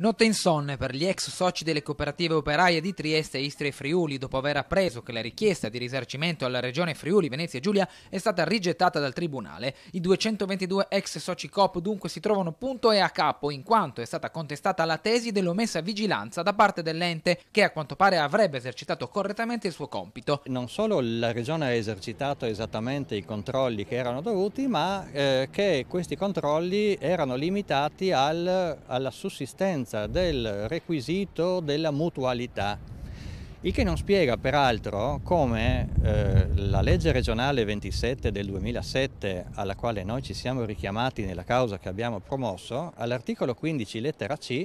Notte insonne per gli ex soci delle cooperative operaie di Trieste, Istria e Friuli dopo aver appreso che la richiesta di risarcimento alla regione Friuli, Venezia e Giulia è stata rigettata dal tribunale. I 222 ex soci COP dunque si trovano punto e a capo in quanto è stata contestata la tesi dell'omessa vigilanza da parte dell'ente che a quanto pare avrebbe esercitato correttamente il suo compito. Non solo la regione ha esercitato esattamente i controlli che erano dovuti ma eh, che questi controlli erano limitati al, alla sussistenza assenza del requisito della mutualità. Il che non spiega peraltro come eh, la legge regionale 27 del 2007, alla quale noi ci siamo richiamati nella causa che abbiamo promosso, all'articolo 15 lettera C,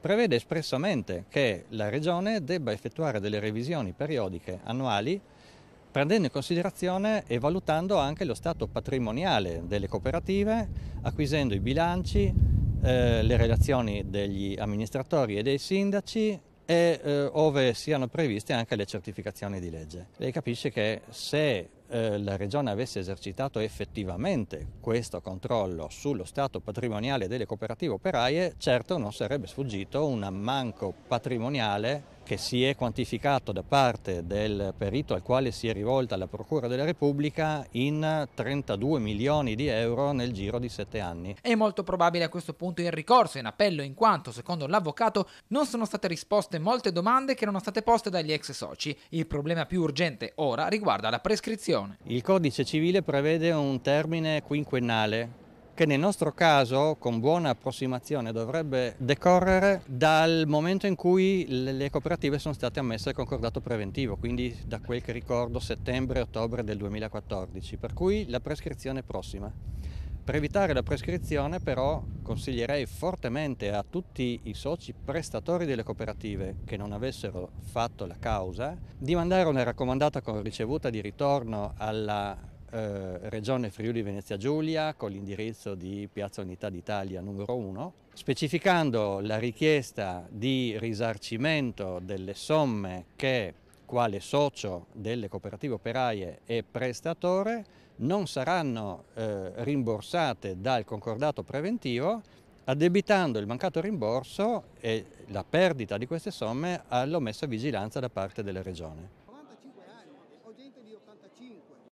prevede espressamente che la Regione debba effettuare delle revisioni periodiche annuali prendendo in considerazione e valutando anche lo stato patrimoniale delle cooperative, acquisendo i bilanci, eh, le relazioni degli amministratori e dei sindaci e eh, ove siano previste anche le certificazioni di legge. Lei capisce che se eh, la Regione avesse esercitato effettivamente questo controllo sullo stato patrimoniale delle cooperative operaie, certo non sarebbe sfuggito un ammanco patrimoniale che si è quantificato da parte del perito al quale si è rivolta la Procura della Repubblica in 32 milioni di euro nel giro di 7 anni. È molto probabile a questo punto il ricorso in appello in quanto, secondo l'avvocato, non sono state risposte molte domande che erano state poste dagli ex soci. Il problema più urgente ora riguarda la prescrizione prescrizione. Il codice civile prevede un termine quinquennale che nel nostro caso, con buona approssimazione, dovrebbe decorrere dal momento in cui le cooperative sono state ammesse al concordato preventivo, quindi da quel che ricordo settembre-ottobre del 2014, per cui la prescrizione è prossima. Per evitare la prescrizione però consiglierei fortemente a tutti i soci prestatori delle cooperative che non avessero fatto la causa di mandare una raccomandata con ricevuta di ritorno alla eh, Regione Friuli Venezia Giulia con l'indirizzo di Piazza Unità d'Italia numero 1 specificando la richiesta di risarcimento delle somme che quale socio delle cooperative operaie e prestatore, non saranno eh, rimborsate dal concordato preventivo addebitando il mancato rimborso e la perdita di queste somme all'omessa vigilanza da parte della Regione.